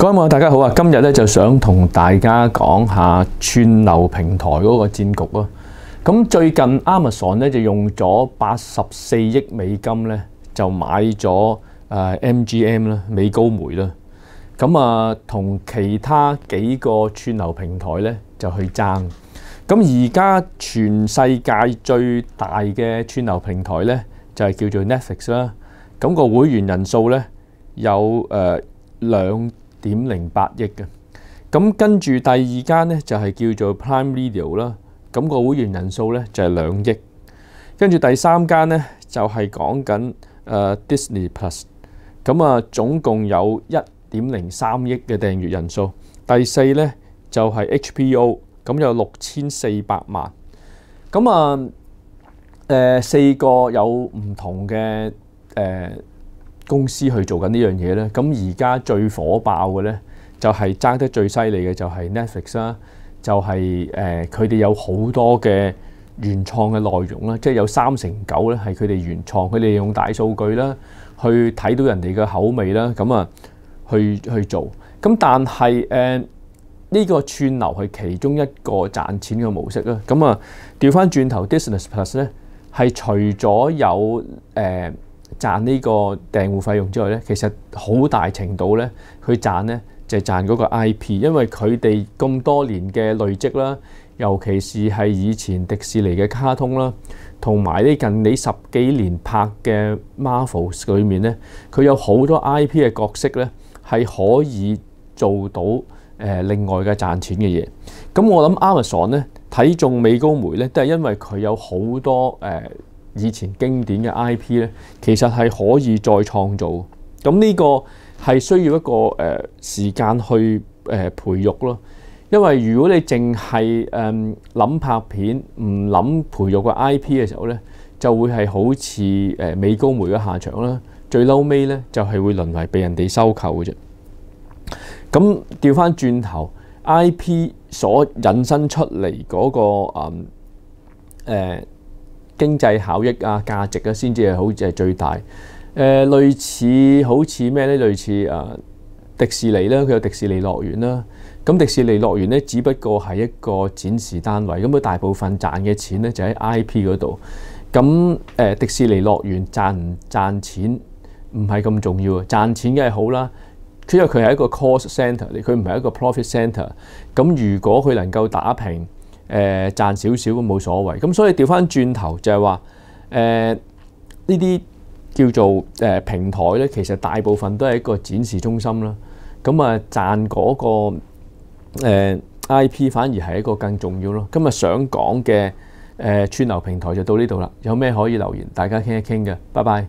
各位友大家好啊！今日咧就想同大家讲下串流平台嗰个战局咯。咁最近 Amazon 咧就用咗八十四亿美金咧就买咗诶 MGM 啦、美高梅啦。咁啊，同其他几个串流平台咧就去争。咁而家全世界最大嘅串流平台咧就系叫做 Netflix 啦。咁个会员人数咧有诶两。點零八億嘅，咁跟住第二間咧就係叫做 Prime Video 啦，咁個會員人數咧就係兩億，跟住第三間咧就係講緊 Disney Plus，咁啊總共有一點零三億嘅訂閱人數，第四咧就係 HBO，咁有六千四百萬，咁啊四個有唔同嘅誒。公司去做緊呢樣嘢咧，咁而家最火爆嘅咧，就係爭得最犀利嘅就係 Netflix 啦，就係誒佢哋有好多嘅原創嘅內容啦，即係有三成九咧係佢哋原創，佢哋用大數據啦去睇到人哋嘅口味啦，咁啊去去做。咁但係誒呢個串流係其中一個賺錢嘅模式啦，咁啊調翻轉頭 DisneyPlus 咧係除咗有誒。賺呢個訂户費用之外咧，其實好大程度咧，佢賺咧就係賺嗰個 IP，因為佢哋咁多年嘅累積啦，尤其是係以前迪士尼嘅卡通啦，同埋呢近你十幾年拍嘅 Marvel 裏面咧，佢有好多 IP 嘅角色咧係可以做到誒另外嘅賺錢嘅嘢。咁我諗 Amazon 咧睇中美高梅咧，都係因為佢有好多誒。以前經典嘅 IP 咧，其實係可以再創造，咁呢個係需要一個誒時間去誒培育咯。因為如果你淨係誒諗拍片，唔諗培育個 IP 嘅時候咧，就會係好似誒美高梅嘅下場啦。最嬲尾咧，就係會淪為被人哋收購嘅啫。咁調翻轉頭，IP 所引申出嚟嗰個誒。經濟效益啊、價值啊，先至係好，似係最大。誒，類似好似咩咧？類似啊，迪士尼啦，佢有迪士尼樂園啦。咁迪士尼樂園咧，只不過係一個展示單位。咁佢大部分賺嘅錢咧，就喺 I P 嗰度。咁誒，迪士尼樂園賺唔賺錢唔係咁重要啊。賺錢嘅好啦，因為佢係一個 c o s t centre，佢唔係一個 profit centre。咁如果佢能夠打平，誒賺少少都冇所謂，咁所以調翻轉頭就係話，誒呢啲叫做誒平台咧，其實大部分都係一個展示中心啦。咁啊賺嗰個 IP 反而係一個更重要咯。今日想講嘅誒串流平台就到呢度啦。有咩可以留言，大家傾一傾嘅，拜拜。